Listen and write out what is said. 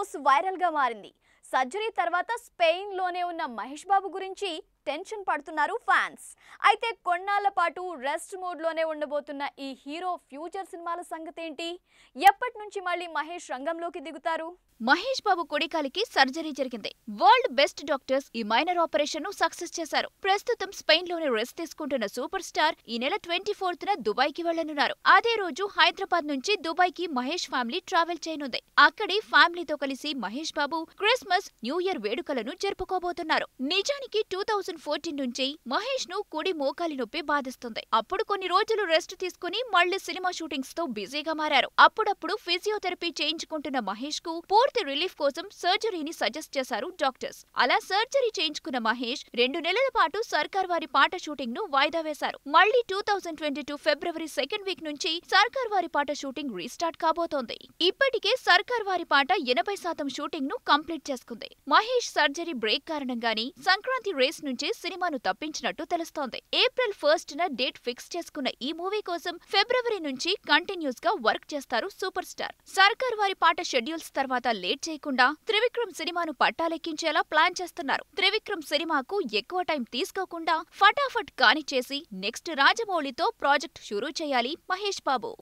post వైరల్గా మారింది surgery తర్వాత లోనే ఉన్న మహేష్ బాబు గురించి టెన్షన్ పడుతున్నారు ఫ్యాన్స్ అయితే కొన్నాళ్ల పాటు రెస్ట్ మోడ్లోనే ఉండబోతున్న ఈ హీరో ఫ్యూచర్ సినిమాల సంగతి ఏంటి ఎప్పటి నుంచి మళ్ళీ మహేష్ రంగంలోకి దిగుతారు మహేష్ బాబు కొడికాలికి సర్జరీ జరిగింది వరల్డ్ బెస్ట్ డాక్టర్స్ ఈ మైనర్ ఆపరేషన్ ను సక్సెస్ చేశారు ప్రస్తుతం స్పెయిన్ లోని రెస్ట్ తీసుకుంటున్న సూపర్ స్టార్ ఈ నెల ట్వంటీ ఫోర్త్ న దుబాయ్ కి వెళ్లనున్నారు అదే రోజు హైదరాబాద్ నుంచి దుబాయ్ కి మహేష్ ఫ్యామిలీ ట్రావెల్ చేయనుంది అక్కడి ఫ్యామిలీతో కలిసి Mahesh Babu Christmas new year వేడుకలను జరుపుకోబోతున్నారు నిజానికి టూ థౌజండ్ ఫోర్టీన్ నుంచి మహేష్ ను కుడి మోకాలి నొప్పి బాధిస్తుంది అప్పుడు కొన్ని రోజులు రెస్ట్ తీసుకుని మళ్లీ సినిమా షూటింగ్స్ తో బిజీగా మారారు అప్పుడప్పుడు ఫిజియోథెరపీ చేయించుకుంటున్న మహేష్ కు పూర్తి రిలీఫ్ కోసం సర్జరీని సజెస్ట్ చేశారు డాక్టర్స్ అలా సర్జరీ చేయించుకున్న మహేష్ రెండు నెలల పాటు సర్కార్ వారి పాట షూటింగ్ ను వాయిదా వేశారు మళ్లీ టూ థౌజండ్ ట్వంటీ టూ ఫిబ్రవరి సెకండ్ వీక్ నుంచి సర్కార్ వారి పాట షూటింగ్ రీస్టార్ట్ కాబోతోంది ఇప్పటికే సర్కార్ వారి పాట ఎనభై శాతం షూటింగ్ ను కంప్లీట్ చేసుకుంది మహేష్ సర్జరీ బ్రేక్ కారణంగానే సంక్రాంతి రేస్ నుంచి నుంచి సినిమాను తప్పించినట్టు తెలుస్తోంది ఏప్రిల్ ఫస్ట్ న డేట్ ఫిక్స్ చేసుకున్న ఈ మూవీ కోసం ఫిబ్రవరి నుంచి కంటిన్యూస్ గా వర్క్ చేస్తారు సూపర్ స్టార్ సర్కార్ వారి పాట షెడ్యూల్స్ తర్వాత లేట్ చేయకుండా త్రివిక్రమ్ సినిమాను పట్టాలెక్కించేలా ప్లాన్ చేస్తున్నారు త్రివిక్రమ్ సినిమాకు ఎక్కువ టైం తీసుకోకుండా ఫటాఫట్ కాని చేసి నెక్స్ట్ రాజమౌళితో ప్రాజెక్ట్ షురూ చేయాలి మహేష్ బాబు